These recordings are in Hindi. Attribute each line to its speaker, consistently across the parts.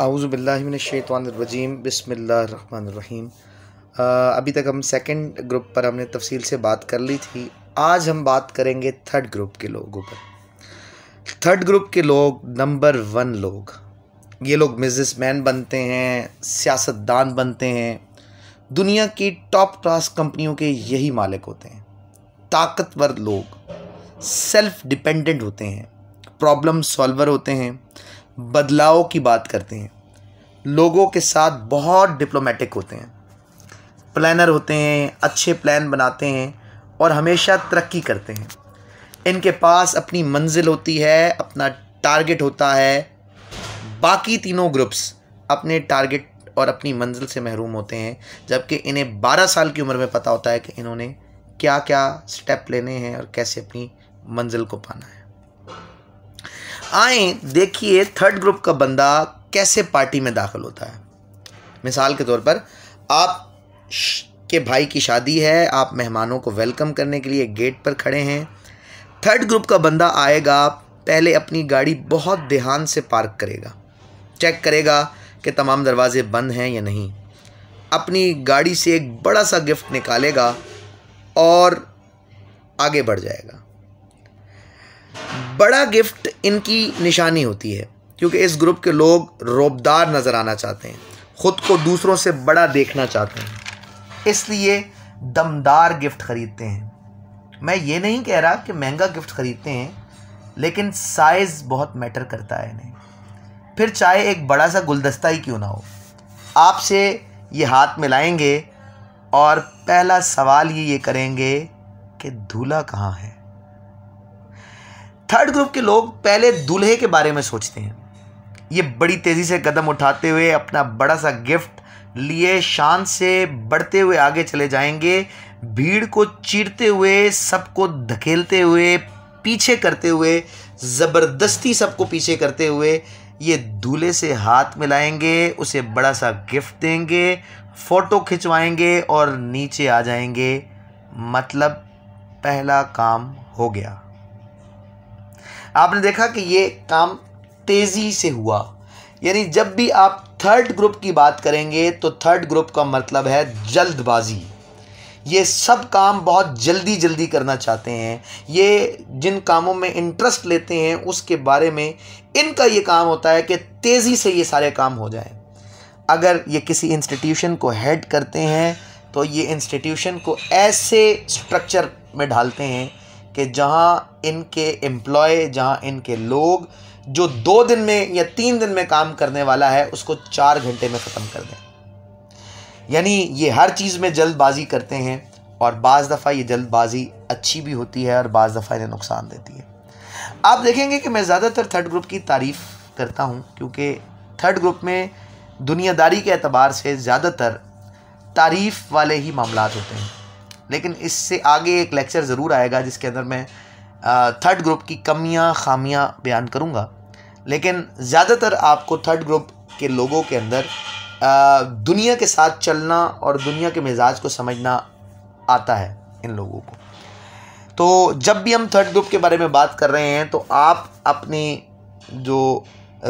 Speaker 1: आउज़बिल्लिमिनशैतवानरजीम बसमीम uh, अभी तक हम सेकंड ग्रुप पर हमने तफसील से बात कर ली थी आज हम बात करेंगे थर्ड ग्रुप के लोगों पर थर्ड ग्रुप के लोग नंबर वन लोग ये लोग बिजनेसमैन बनते हैं सियासतदान बनते हैं दुनिया की टॉप क्लास कंपनियों के यही मालिक होते हैं ताकतवर लोग सेल्फ डिपेंडेंट होते हैं प्रॉब्लम सॉल्वर होते हैं बदलाव की बात करते हैं लोगों के साथ बहुत डिप्लोमेटिक होते हैं प्लानर होते हैं अच्छे प्लान बनाते हैं और हमेशा तरक्की करते हैं इनके पास अपनी मंजिल होती है अपना टारगेट होता है बाकी तीनों ग्रुप्स अपने टारगेट और अपनी मंजिल से महरूम होते हैं जबकि इन्हें 12 साल की उम्र में पता होता है कि इन्होंने क्या क्या स्टेप लेने हैं और कैसे अपनी मंजिल को पाना है आए देखिए थर्ड ग्रुप का बंदा कैसे पार्टी में दाखिल होता है मिसाल के तौर पर आप के भाई की शादी है आप मेहमानों को वेलकम करने के लिए गेट पर खड़े हैं थर्ड ग्रुप का बंदा आएगा पहले अपनी गाड़ी बहुत ध्यान से पार्क करेगा चेक करेगा कि तमाम दरवाजे बंद हैं या नहीं अपनी गाड़ी से एक बड़ा सा गिफ्ट निकालेगा और आगे बढ़ जाएगा बड़ा गिफ्ट इनकी निशानी होती है क्योंकि इस ग्रुप के लोग रोबदार नज़र आना चाहते हैं ख़ुद को दूसरों से बड़ा देखना चाहते हैं इसलिए दमदार गिफ्ट ख़रीदते हैं मैं ये नहीं कह रहा कि महंगा गिफ्ट ख़रीदते हैं लेकिन साइज़ बहुत मैटर करता है इन्हें फिर चाहे एक बड़ा सा गुलदस्ता ही क्यों ना हो आपसे ये हाथ मिलाएंगे और पहला सवाल ये ये करेंगे कि दूल्हा कहाँ है थर्ड ग्रुप के लोग पहले दूल्हे के बारे में सोचते हैं ये बड़ी तेज़ी से कदम उठाते हुए अपना बड़ा सा गिफ्ट लिए शान से बढ़ते हुए आगे चले जाएंगे भीड़ को चीरते हुए सबको धकेलते हुए पीछे करते हुए ज़बरदस्ती सबको पीछे करते हुए ये दूल्हे से हाथ मिलाएंगे उसे बड़ा सा गिफ्ट देंगे फ़ोटो खिंचवाएंगे और नीचे आ जाएंगे मतलब पहला काम हो गया आपने देखा कि ये काम तेज़ी से हुआ यानी जब भी आप थर्ड ग्रुप की बात करेंगे तो थर्ड ग्रुप का मतलब है जल्दबाजी ये सब काम बहुत जल्दी जल्दी करना चाहते हैं ये जिन कामों में इंटरेस्ट लेते हैं उसके बारे में इनका ये काम होता है कि तेज़ी से ये सारे काम हो जाएं अगर ये किसी इंस्टीट्यूशन को हेड करते हैं तो ये इंस्टीट्यूशन को ऐसे स्ट्रक्चर में ढालते हैं कि जहाँ इनके एम्प्लॉय जहाँ इनके लोग जो दो दिन में या तीन दिन में काम करने वाला है उसको चार घंटे में ख़त्म कर दें यानी ये हर चीज़ में जल्दबाजी करते हैं और बाज़ दफ़ा ये जल्दबाजी अच्छी भी होती है और बाज़ दफ़ा इन्हें नुकसान देती है आप देखेंगे कि मैं ज़्यादातर थर्ड ग्रुप की तारीफ़ करता हूँ क्योंकि थर्ड ग्रुप में दुनियादारी के अतबार से ज़्यादातर तारीफ़ वाले ही मामला होते हैं लेकिन इससे आगे एक लेक्चर ज़रूर आएगा जिसके अंदर मैं थर्ड ग्रुप की कमियां खामियां बयान करूंगा लेकिन ज़्यादातर आपको थर्ड ग्रुप के लोगों के अंदर दुनिया के साथ चलना और दुनिया के मिजाज को समझना आता है इन लोगों को तो जब भी हम थर्ड ग्रुप के बारे में बात कर रहे हैं तो आप अपनी जो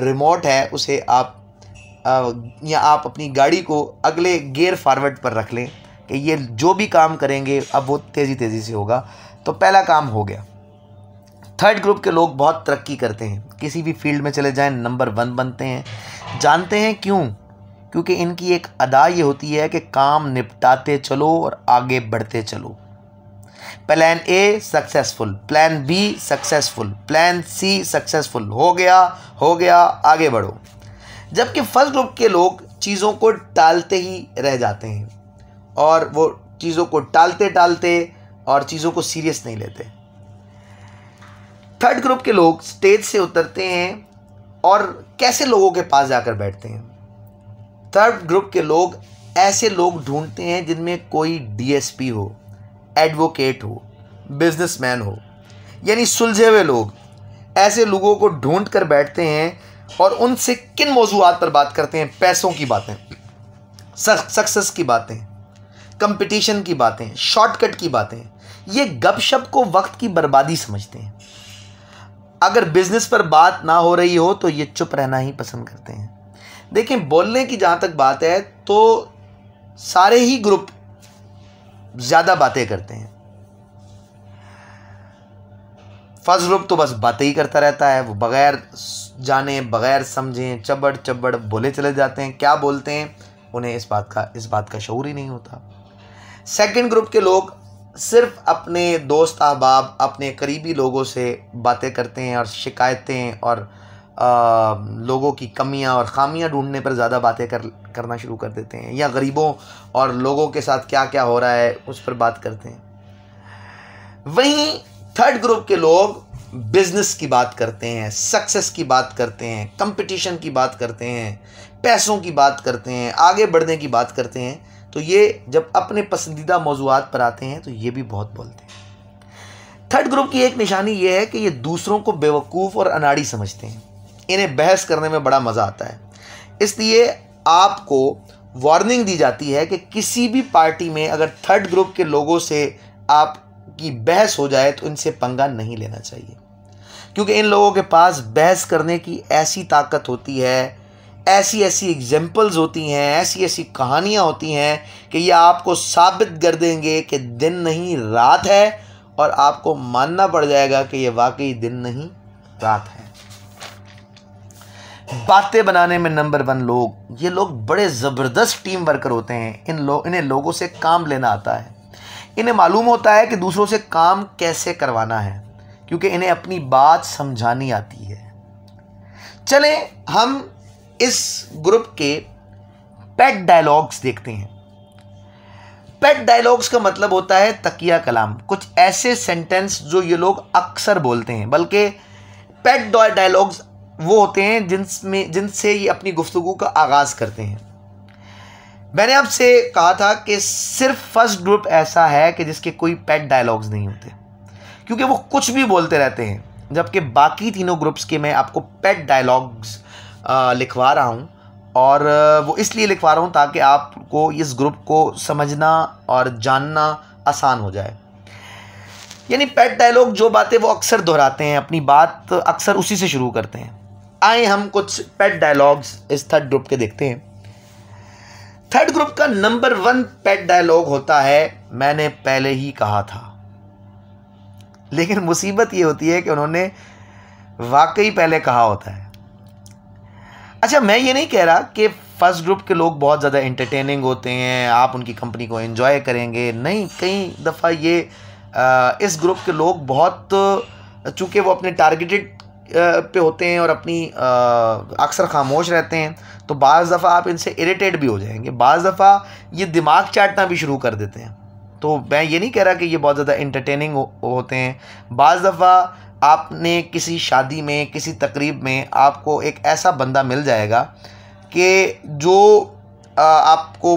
Speaker 1: रिमोट है उसे आप या आप अपनी गाड़ी को अगले गेयर फॉरवर्ड पर रख लें कि ये जो भी काम करेंगे अब वो तेज़ी तेज़ी से होगा तो पहला काम हो गया थर्ड ग्रुप के लोग बहुत तरक्की करते हैं किसी भी फील्ड में चले जाएं नंबर वन बनते हैं जानते हैं क्यों क्योंकि इनकी एक अदा ये होती है कि काम निपटाते चलो और आगे बढ़ते चलो plan A successful plan B successful plan C successful हो गया हो गया आगे बढ़ो जबकि फर्स्ट ग्रुप के लोग चीज़ों को टालते ही रह जाते हैं और वो चीज़ों को टालते टालते और चीज़ों को सीरियस नहीं लेते थर्ड ग्रुप के लोग स्टेज से उतरते हैं और कैसे लोगों के पास जाकर बैठते हैं थर्ड ग्रुप के लोग ऐसे लोग ढूंढते हैं जिनमें कोई डीएसपी हो एडवोकेट हो बिजनेसमैन हो यानी सुलझे हुए लोग ऐसे लोगों को ढूंढ कर बैठते हैं और उनसे किन मौजूद पर बात करते हैं पैसों की बातें सक्सेस की बातें कंपटीशन की बातें शॉर्टकट की बातें ये गपशप को वक्त की बर्बादी समझते हैं अगर बिजनेस पर बात ना हो रही हो तो ये चुप रहना ही पसंद करते हैं देखें बोलने की जहाँ तक बात है तो सारे ही ग्रुप ज़्यादा बातें करते हैं फर्स्ट ग्रुप तो बस बातें ही करता रहता है वो बगैर जाने बगैर समझें चबड़ चबड़ बोले चले जाते हैं क्या बोलते हैं उन्हें इस बात का इस बात का शौर ही नहीं होता सेकंड ग्रुप के लोग सिर्फ अपने दोस्त अहबाब अपने करीबी लोगों से बातें करते हैं और शिकायतें और आ, लोगों की कमियां और खामियां ढूंढने पर ज़्यादा बातें कर करना शुरू कर देते हैं या गरीबों और लोगों के साथ क्या क्या हो रहा है उस पर बात करते हैं वहीं थर्ड ग्रुप के लोग बिजनेस की बात करते हैं सक्सेस की बात करते हैं कंपटीशन की बात करते हैं पैसों की बात करते हैं आगे बढ़ने की बात करते हैं तो ये जब अपने पसंदीदा मौजूद पर आते हैं तो ये भी बहुत बोलते हैं थर्ड ग्रुप की एक निशानी ये है कि ये दूसरों को बेवकूफ़ और अनाड़ी समझते हैं इन्हें बहस करने में बड़ा मज़ा आता है इसलिए आपको वार्निंग दी जाती है कि किसी भी पार्टी में अगर थर्ड ग्रुप के लोगों से आपकी बहस हो जाए तो इनसे पंगा नहीं लेना चाहिए क्योंकि इन लोगों के पास बहस करने की ऐसी ताकत होती है ऐसी ऐसी एग्जाम्पल्स होती हैं ऐसी ऐसी कहानियाँ होती हैं कि ये आपको साबित कर देंगे कि दिन नहीं रात है और आपको मानना पड़ जाएगा कि ये वाकई दिन नहीं रात है बातें बनाने में नंबर वन लोग ये लोग बड़े ज़बरदस्त टीम वर्कर होते हैं इन लोग इन्हें लोगों से काम लेना आता है इन्हें मालूम होता है कि दूसरों से काम कैसे करवाना है क्योंकि इन्हें अपनी बात समझानी आती है चलें हम इस ग्रुप के पेट डायलॉग्स देखते हैं पेट डायलॉग्स का मतलब होता है तकिया कलाम कुछ ऐसे सेंटेंस जो ये लोग अक्सर बोलते हैं बल्कि पेट डायलॉग्स वो होते हैं जिनमें जिनसे ये अपनी गुफ्तु का आगाज़ करते हैं मैंने आपसे कहा था कि सिर्फ फर्स्ट ग्रुप ऐसा है कि जिसके कोई पेट डायलॉग्स नहीं होते क्योंकि वो कुछ भी बोलते रहते हैं जबकि बाकी तीनों ग्रुप्स के मैं आपको पेट डायलॉग्स लिखवा रहा हूँ और वो इसलिए लिखवा रहा हूँ ताकि आपको इस ग्रुप को समझना और जानना आसान हो जाए यानी पेट डायलॉग जो बातें वो अक्सर दोहराते हैं अपनी बात अक्सर उसी से शुरू करते हैं आए हम कुछ पेट डायलॉग्स इस थर्ड ग्रुप के देखते हैं थर्ड ग्रुप का नंबर वन पेट डायलॉग होता है मैंने पहले ही कहा था लेकिन मुसीबत ये होती है कि उन्होंने वाकई पहले कहा होता है अच्छा मैं ये नहीं कह रहा कि फर्स्ट ग्रुप के लोग बहुत ज़्यादा इंटरटेनिंग होते हैं आप उनकी कंपनी को इन्जॉय करेंगे नहीं कई दफ़ा ये इस ग्रुप के लोग बहुत चूँकि वो अपने टारगेटेड पे होते हैं और अपनी अक्सर खामोश रहते हैं तो बज़ दफ़ा आप इनसे इरीटेट भी हो जाएंगे बज़ दफ़ा ये दिमाग चाटना भी शुरू कर देते हैं तो मैं ये नहीं कह रहा कि ये बहुत ज़्यादा इंटरटेनिंग हो, होते हैं बज़ दफ़ा आपने किसी शादी में किसी तकरीब में आपको एक ऐसा बंदा मिल जाएगा कि जो आपको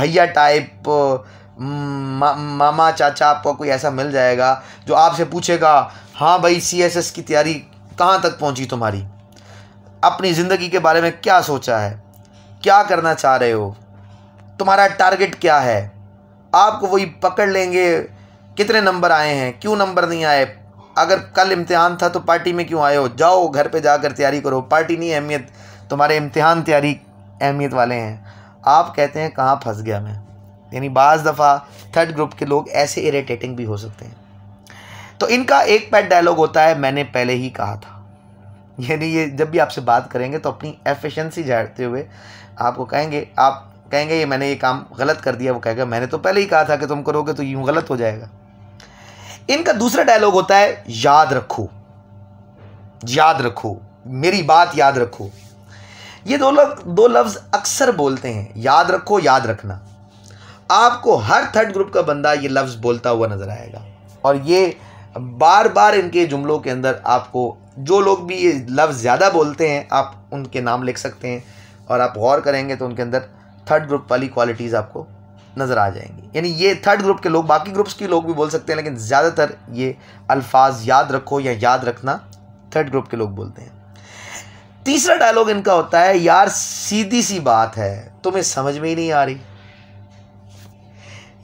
Speaker 1: भैया टाइप मा, मामा चाचा आपको कोई ऐसा मिल जाएगा जो आपसे पूछेगा हाँ भाई सीएसएस की तैयारी कहाँ तक पहुँची तुम्हारी अपनी ज़िंदगी के बारे में क्या सोचा है क्या करना चाह रहे हो तुम्हारा टारगेट क्या है आपको वही पकड़ लेंगे कितने नंबर आए हैं क्यों नंबर नहीं आए अगर कल इम्तिहान था तो पार्टी में क्यों आए हो जाओ घर पे जाकर तैयारी करो पार्टी नहीं अहमियत तुम्हारे इम्तिहान तैयारी अहमियत वाले हैं आप कहते हैं कहाँ फंस गया मैं यानी बाज़ दफ़ा थर्ड ग्रुप के लोग ऐसे इरेटेटिंग भी हो सकते हैं तो इनका एक पैट डायलॉग होता है मैंने पहले ही कहा था यानी ये जब भी आपसे बात करेंगे तो अपनी एफिशिएंसी झाड़ते हुए आपको कहेंगे आप कहेंगे ये मैंने ये काम गलत कर दिया वो कहेगा मैंने तो पहले ही कहा था कि तुम करोगे तो यूँ गलत हो जाएगा इनका दूसरा डायलॉग होता है याद रखो याद रखो मेरी बात याद रखो ये दो लफ दो लफ्ज़ अक्सर बोलते हैं याद रखो याद रखना आपको हर थर्ड ग्रुप का बंदा ये लफ्ज़ बोलता हुआ नज़र आएगा और ये बार बार इनके जुमलों के अंदर आपको जो लोग भी ये लफ्ज़ ज़्यादा बोलते हैं आप उनके नाम लिख सकते हैं और आप गौर करेंगे तो उनके अंदर थर्ड ग्रुप वाली क्वालिटीज़ आपको नज़र आ जाएंगे यानी ये थर्ड ग्रुप के लोग बाकी ग्रुप्स के लोग भी बोल सकते हैं लेकिन ज़्यादातर ये अल्फाज याद रखो या याद रखना थर्ड ग्रुप के लोग बोलते हैं तीसरा डायलॉग इनका होता है यार सीधी सी बात है तुम्हें समझ में ही नहीं आ रही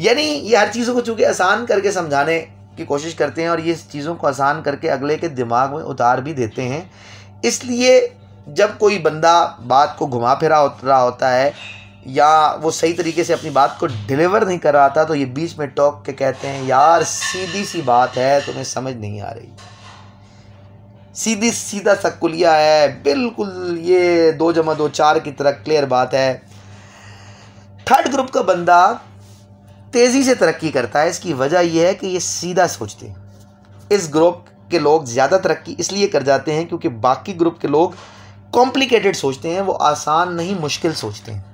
Speaker 1: यानी ये हर चीज़ों को चूँकि आसान करके समझाने की कोशिश करते हैं और ये चीज़ों को आसान करके अगले के दिमाग में उतार भी देते हैं इसलिए जब कोई बंदा बात को घुमा फिरा रहा होता है या वो सही तरीके से अपनी बात को डिलीवर नहीं कर रहा था तो ये बीच में टॉक के कहते हैं यार सीधी सी बात है तुम्हें समझ नहीं आ रही सीधी सीधा सकुलिया है बिल्कुल ये दो जमा दो चार की तरह क्लियर बात है थर्ड ग्रुप का बंदा तेज़ी से तरक्की करता है इसकी वजह यह है कि ये सीधा सोचते हैं इस ग्रुप के लोग ज़्यादा तरक्की इसलिए कर जाते हैं क्योंकि बाकी ग्रुप के लोग कॉम्प्लिकेटेड सोचते हैं वो आसान नहीं मुश्किल सोचते हैं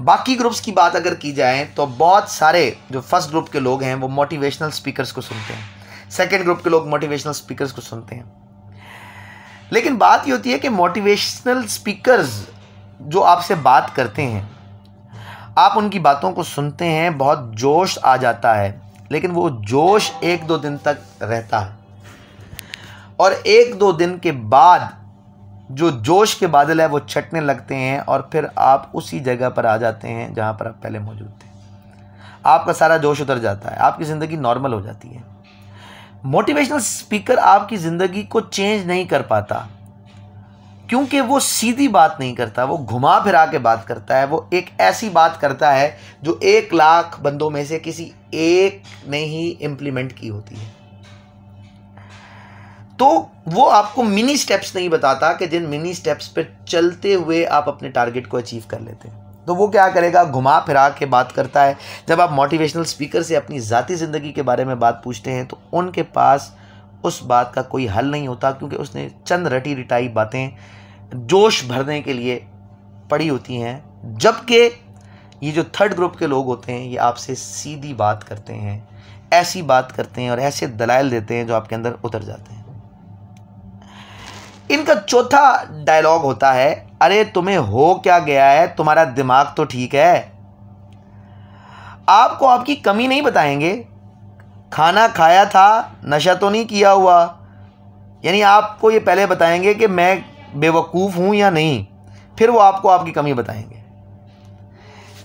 Speaker 1: बाकी ग्रुप्स की बात अगर की जाए तो बहुत सारे जो फर्स्ट ग्रुप के लोग हैं वो मोटिवेशनल स्पीकर्स को सुनते हैं सेकेंड ग्रुप के लोग मोटिवेशनल स्पीकर्स को सुनते हैं लेकिन बात ये होती है कि मोटिवेशनल स्पीकर्स जो आपसे बात करते हैं आप उनकी बातों को सुनते हैं बहुत जोश आ जाता है लेकिन वो जोश एक दो दिन तक रहता है और एक दो दिन के बाद जो जोश के बादल है वो छटने लगते हैं और फिर आप उसी जगह पर आ जाते हैं जहाँ पर आप पहले मौजूद थे आपका सारा जोश उतर जाता है आपकी ज़िंदगी नॉर्मल हो जाती है मोटिवेशनल स्पीकर आपकी ज़िंदगी को चेंज नहीं कर पाता क्योंकि वो सीधी बात नहीं करता वो घुमा फिरा के बात करता है वो एक ऐसी बात करता है जो एक लाख बंदों में से किसी एक ने ही इम्प्लीमेंट की होती है तो वो आपको मिनी स्टेप्स नहीं बताता कि जिन मिनी स्टेप्स पे चलते हुए आप अपने टारगेट को अचीव कर लेते हैं तो वो क्या करेगा घुमा फिरा के बात करता है जब आप मोटिवेशनल स्पीकर से अपनी ज़ाती ज़िंदगी के बारे में बात पूछते हैं तो उनके पास उस बात का कोई हल नहीं होता क्योंकि उसने चंद रटी रिटाई बातें जोश भरने के लिए पड़ी होती हैं जबकि ये जो थर्ड ग्रुप के लोग होते हैं ये आपसे सीधी बात करते हैं ऐसी बात करते हैं और ऐसे दलाइल देते हैं जो आपके अंदर उतर जाते हैं इनका चौथा डायलॉग होता है अरे तुम्हें हो क्या गया है तुम्हारा दिमाग तो ठीक है आपको आपकी कमी नहीं बताएंगे खाना खाया था नशा तो नहीं किया हुआ यानी आपको ये पहले बताएंगे कि मैं बेवकूफ़ हूँ या नहीं फिर वो आपको आपकी कमी बताएंगे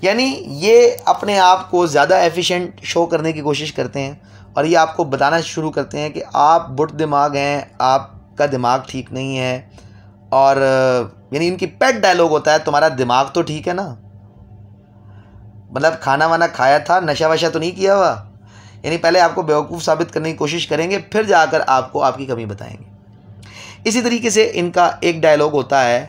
Speaker 1: यानी ये अपने आप को ज़्यादा एफिशिएंट शो करने की कोशिश करते हैं और ये आपको बताना शुरू करते हैं कि आप बुट दिमाग हैं आप का दिमाग ठीक नहीं है और यानी इनकी पेट डायलॉग होता है तुम्हारा दिमाग तो ठीक है ना मतलब खाना वाना खाया था नशा वशा तो नहीं किया हुआ यानी पहले आपको बेवकूफ़ साबित करने की कोशिश करेंगे फिर जाकर आपको आपकी कमी बताएंगे इसी तरीके से इनका एक डायलॉग होता है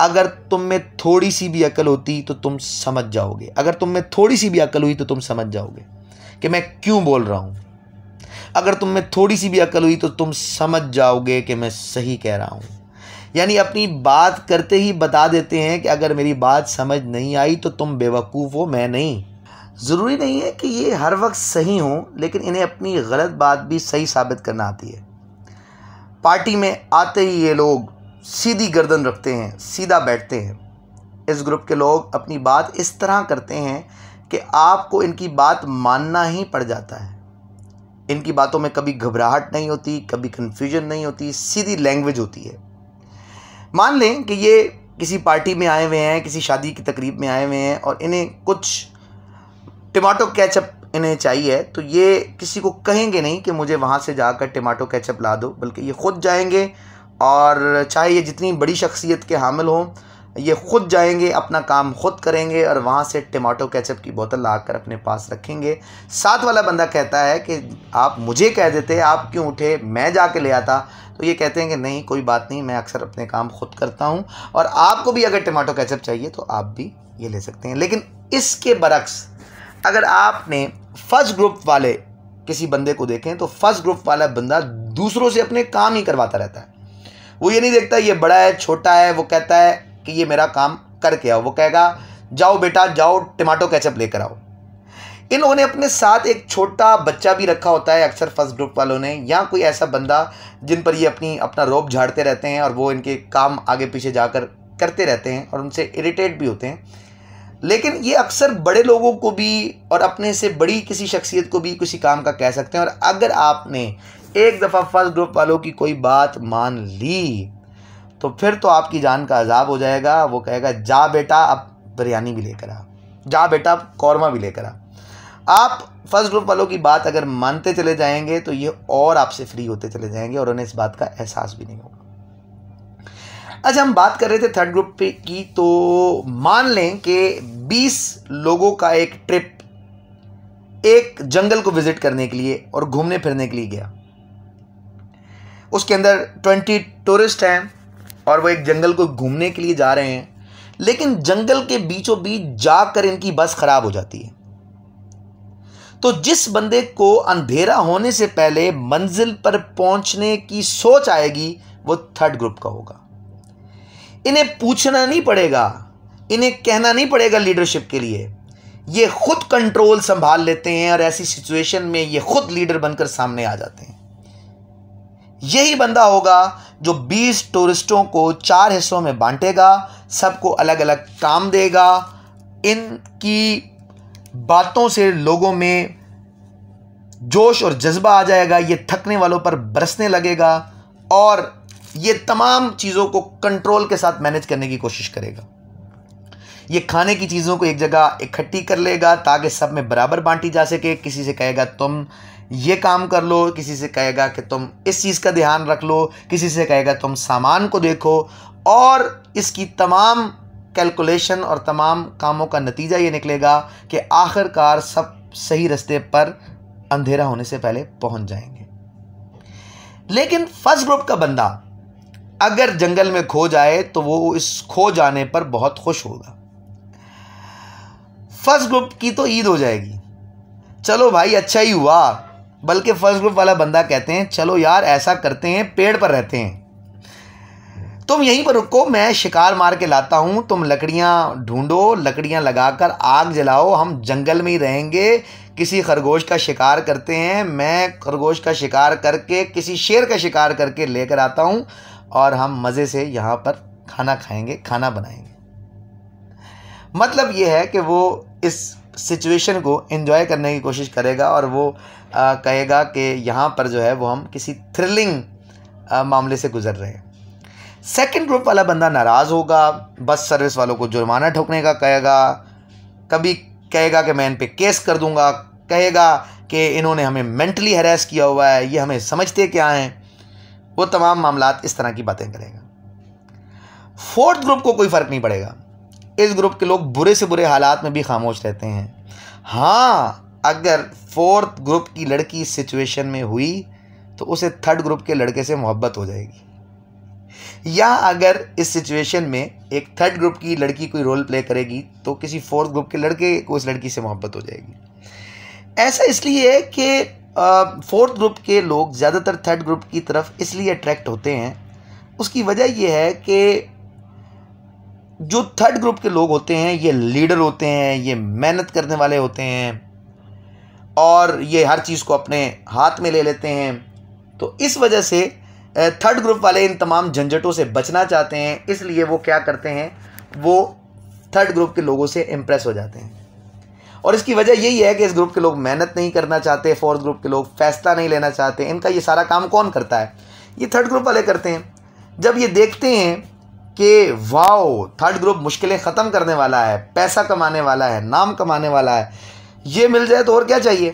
Speaker 1: अगर तुम में थोड़ी सी भी अकल होती तो तुम समझ जाओगे अगर तुम में थोड़ी सी भी अकल हुई तो तुम समझ जाओगे कि मैं क्यों बोल रहा हूँ अगर तुम में थोड़ी सी भी अकल हुई तो तुम समझ जाओगे कि मैं सही कह रहा हूँ यानी अपनी बात करते ही बता देते हैं कि अगर मेरी बात समझ नहीं आई तो तुम बेवकूफ़ हो मैं नहीं ज़रूरी नहीं है कि ये हर वक्त सही हो लेकिन इन्हें अपनी गलत बात भी सही साबित करना आती है पार्टी में आते ही ये लोग सीधी गर्दन रखते हैं सीधा बैठते हैं इस ग्रुप के लोग अपनी बात इस तरह करते हैं कि आपको इनकी बात मानना ही पड़ जाता है इनकी बातों में कभी घबराहट नहीं होती कभी कन्फ्यूजन नहीं होती सीधी लैंग्वेज होती है मान लें कि ये किसी पार्टी में आए हुए हैं किसी शादी की तकरीब में आए हुए हैं और इन्हें कुछ टमाटो कैचअप इन्हें चाहिए तो ये किसी को कहेंगे नहीं कि मुझे वहाँ से जाकर टमाटो कैचअप ला दो बल्कि ये खुद जाएंगे और चाहे ये जितनी बड़ी शख्सियत के हामिल हों ये खुद जाएंगे अपना काम खुद करेंगे और वहाँ से टमाटो कैचअप की बोतल ला कर अपने पास रखेंगे साथ वाला बंदा कहता है कि आप मुझे कह देते आप क्यों उठे मैं जा कर ले आता तो ये कहते हैं कि नहीं कोई बात नहीं मैं अक्सर अपने काम खुद करता हूँ और आपको भी अगर टमाटो कैचअप चाहिए तो आप भी ये ले सकते हैं लेकिन इसके बरक्स अगर आपने फर्स्ट ग्रुप वाले किसी बंदे को देखें तो फर्स्ट ग्रुप वाला बंदा दूसरों से अपने काम ही करवाता रहता है वो ये नहीं देखता ये बड़ा है छोटा है वो कहता है कि ये मेरा काम करके आओ वो कहेगा जाओ बेटा जाओ टमाटो कैचअप लेकर आओ इन लोगों ने अपने साथ एक छोटा बच्चा भी रखा होता है अक्सर फर्स्ट ग्रुप वालों ने या कोई ऐसा बंदा जिन पर ये अपनी अपना रोप झाड़ते रहते हैं और वो इनके काम आगे पीछे जाकर करते रहते हैं और उनसे इरिटेट भी होते हैं लेकिन ये अक्सर बड़े लोगों को भी और अपने से बड़ी किसी शख्सियत को भी किसी काम का कह सकते हैं और अगर आपने एक दफ़ा फर्स्ट ग्रुप वालों की कोई बात मान ली तो फिर तो आपकी जान का अजाब हो जाएगा वो कहेगा जा बेटा अब बिरयानी भी लेकर आ जा बेटा कौरमा भी लेकर आ आप फर्स्ट ग्रुप वालों की बात अगर मानते चले जाएंगे तो ये और आपसे फ्री होते चले जाएंगे और उन्हें इस बात का एहसास भी नहीं होगा अच्छा हम बात कर रहे थे थर्ड ग्रुप पे की तो मान लें कि 20 लोगों का एक ट्रिप एक जंगल को विजिट करने के लिए और घूमने फिरने के लिए गया उसके अंदर 20 टूरिस्ट हैं और वो एक जंगल को घूमने के लिए जा रहे हैं लेकिन जंगल के बीचों बीच जाकर इनकी बस खराब हो जाती है तो जिस बंदे को अंधेरा होने से पहले मंजिल पर पहुंचने की सोच आएगी वो थर्ड ग्रुप का होगा इन्हें पूछना नहीं पड़ेगा इन्हें कहना नहीं पड़ेगा लीडरशिप के लिए ये खुद कंट्रोल संभाल लेते हैं और ऐसी सिचुएशन में ये खुद लीडर बनकर सामने आ जाते हैं यही बंदा होगा जो 20 टूरिस्टों को चार हिस्सों में बांटेगा सबको अलग अलग काम देगा इनकी बातों से लोगों में जोश और जज्बा आ जाएगा ये थकने वालों पर बरसने लगेगा और ये तमाम चीज़ों को कंट्रोल के साथ मैनेज करने की कोशिश करेगा ये खाने की चीज़ों को एक जगह इकट्ठी कर लेगा ताकि सब में बराबर बांटी जा सके किसी से कहेगा तुम ये काम कर लो किसी से कहेगा कि तुम इस चीज़ का ध्यान रख लो किसी से कहेगा तुम सामान को देखो और इसकी तमाम कैलकुलेशन और तमाम कामों का नतीजा ये निकलेगा कि आखिरकार सब सही रास्ते पर अंधेरा होने से पहले पहुंच जाएंगे लेकिन फर्स्ट ग्रुप का बंदा अगर जंगल में खो जाए तो वो इस खो जाने पर बहुत खुश होगा फर्स्ट ग्रुप की तो ईद हो जाएगी चलो भाई अच्छा ही हुआ बल्कि फर्स्ट ग्रुप वाला बंदा कहते हैं चलो यार ऐसा करते हैं पेड़ पर रहते हैं तुम यहीं पर रुको मैं शिकार मार के लाता हूँ तुम लकड़ियाँ ढूंढो लकड़ियाँ लगाकर आग जलाओ हम जंगल में ही रहेंगे किसी खरगोश का शिकार करते हैं मैं खरगोश का शिकार करके किसी शेर का शिकार करके लेकर आता हूँ और हम मज़े से यहाँ पर खाना खाएंगे खाना बनाएंगे मतलब ये है कि वो इस सिचुएशन को इन्जॉय करने की कोशिश करेगा और वो कहेगा कि यहाँ पर जो है वो हम किसी थ्रिलिंग मामले से गुजर रहे हैं सेकेंड ग्रुप वाला बंदा नाराज़ होगा बस सर्विस वालों को जुर्माना ठोकने का कहेगा कभी कहेगा कि मैं इन पर केस कर दूंगा कहेगा कि इन्होंने हमें मेंटली हरास किया हुआ है ये हमें समझते क्या हैं वो तमाम मामला इस तरह की बातें करेगा फोर्थ ग्रुप को कोई फ़र्क नहीं पड़ेगा इस ग्रुप के लोग बुरे से बुरे हालात में भी खामोश रहते हैं हाँ अगर फोर्थ ग्रुप की लड़की इस सिचुएशन में हुई तो उसे थर्ड ग्रुप के लड़के से मोहब्बत हो जाएगी या अगर इस सिचुएशन में एक थर्ड ग्रुप की लड़की कोई रोल प्ले करेगी तो किसी फोर्थ ग्रुप के लड़के को उस लड़की से मोहब्बत हो जाएगी ऐसा इसलिए है कि फोर्थ ग्रुप के लोग ज़्यादातर थर्ड ग्रुप की तरफ इसलिए अट्रैक्ट होते हैं उसकी वजह यह है कि जो थर्ड ग्रुप के लोग होते हैं ये लीडर होते हैं ये मेहनत करने वाले होते हैं और ये हर चीज़ को अपने हाथ में ले लेते हैं तो इस वजह से थर्ड ग्रुप वाले इन तमाम झंझटों से बचना चाहते हैं इसलिए वो क्या करते हैं वो थर्ड ग्रुप के लोगों से इम्प्रेस हो जाते हैं और इसकी वजह यही है कि इस ग्रुप के लोग मेहनत नहीं करना चाहते फोर्थ ग्रुप के लोग फैसला नहीं लेना चाहते इनका ये सारा काम कौन करता है ये थर्ड ग्रुप वाले करते हैं जब ये देखते हैं कि वाओ थर्ड ग्रुप मुश्किलें ख़त्म करने वाला है पैसा कमाने वाला है नाम कमाने वाला है ये मिल जाए तो और क्या चाहिए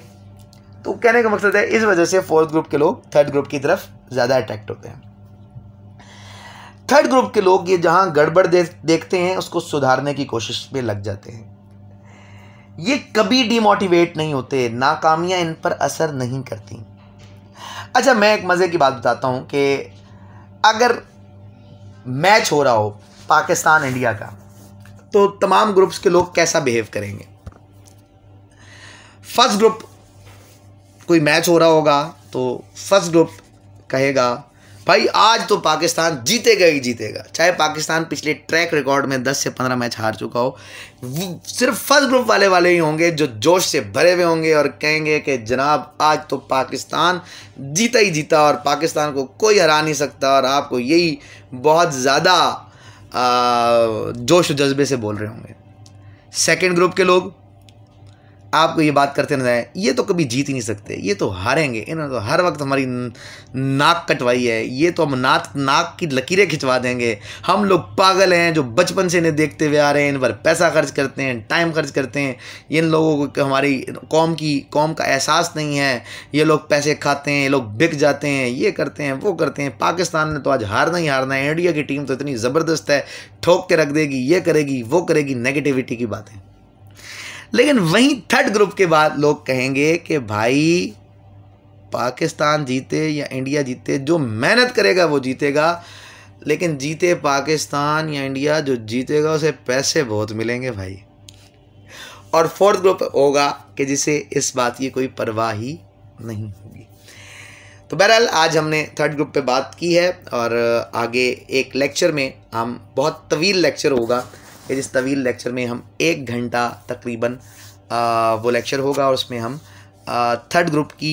Speaker 1: तो कहने का मकसद है इस वजह से फोर्थ ग्रुप के लोग थर्ड ग्रुप की तरफ ज़्यादा अट्रैक्ट होते हैं थर्ड ग्रुप के लोग ये जहाँ गड़बड़ दे, देखते हैं उसको सुधारने की कोशिश में लग जाते हैं ये कभी डिमोटिवेट नहीं होते नाकामियाँ इन पर असर नहीं करती अच्छा मैं एक मज़े की बात बताता हूँ कि अगर मैच हो रहा हो पाकिस्तान इंडिया का तो तमाम ग्रुप्स के लोग कैसा बिहेव करेंगे फर्स्ट ग्रुप कोई मैच हो रहा होगा तो फर्स्ट ग्रुप कहेगा भाई आज तो पाकिस्तान जीतेगा ही जीतेगा चाहे पाकिस्तान पिछले ट्रैक रिकॉर्ड में 10 से 15 मैच हार चुका हो सिर्फ फर्स्ट ग्रुप वाले वाले ही होंगे जो जोश से भरे हुए होंगे और कहेंगे कि जनाब आज तो पाकिस्तान जीता ही जीता और पाकिस्तान को कोई हरा नहीं सकता और आपको यही बहुत ज़्यादा जोश जज्बे से बोल रहे होंगे सेकेंड ग्रुप के लोग आपको ये बात करते नजर आए ये तो कभी जीत ही नहीं सकते ये तो हारेंगे इन्होंने तो हर वक्त हमारी नाक कटवाई है ये तो हम नाक नाक की लकीरें खिंचवा देंगे हम लोग पागल हैं जो बचपन से इन्हें देखते हुए आ रहे हैं इन पर पैसा खर्च करते हैं टाइम खर्च करते हैं इन लोगों को हमारी कौम की कौम का एहसास नहीं है ये लोग पैसे खाते हैं ये लोग बिक जाते हैं ये करते हैं वो करते हैं पाकिस्तान ने तो आज हारना ही हारना है इंडिया की टीम तो इतनी ज़बरदस्त है ठोक के रख देगी ये करेगी वो करेगी नेगेटिविटी की बातें लेकिन वहीं थर्ड ग्रुप के बाद लोग कहेंगे कि भाई पाकिस्तान जीते या इंडिया जीते जो मेहनत करेगा वो जीतेगा लेकिन जीते पाकिस्तान या इंडिया जो जीतेगा उसे पैसे बहुत मिलेंगे भाई और फोर्थ ग्रुप होगा कि जिसे इस बात की कोई परवाह ही नहीं होगी तो बहरहाल आज हमने थर्ड ग्रुप पे बात की है और आगे एक लेक्चर में हम बहुत तवील लेक्चर होगा कि जिस तवील लेक्चर में हम एक घंटा तकरीबन वो लेक्चर होगा और उसमें हम थर्ड ग्रुप की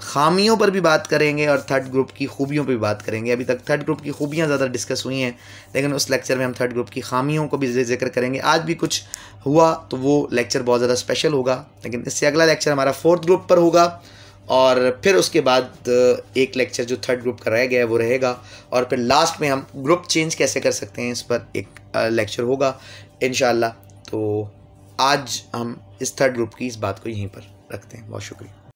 Speaker 1: खामियों पर भी बात करेंगे और थर्ड ग्रुप की खूबियों पर भी बात करेंगे अभी तक थर्ड ग्रुप की खूबियाँ ज़्यादा डिस्कस हुई हैं लेकिन उस लेक्चर में हम थर्ड ग्रुप की खामियों को भी जिक्र करेंगे आज भी कुछ हुआ तो वो लेक्चर बहुत ज़्यादा स्पेशल होगा लेकिन इससे अगला लेक्चर हमारा फोर्थ ग्रुप पर होगा और फिर उसके बाद एक लेक्चर जो थर्ड ग्रुप का रह गया है वो रहेगा और फिर लास्ट में हम ग्रुप चेंज कैसे कर सकते हैं इस पर एक लेक्चर होगा इन तो आज हम इस थर्ड ग्रुप की इस बात को यहीं पर रखते हैं बहुत शुक्रिया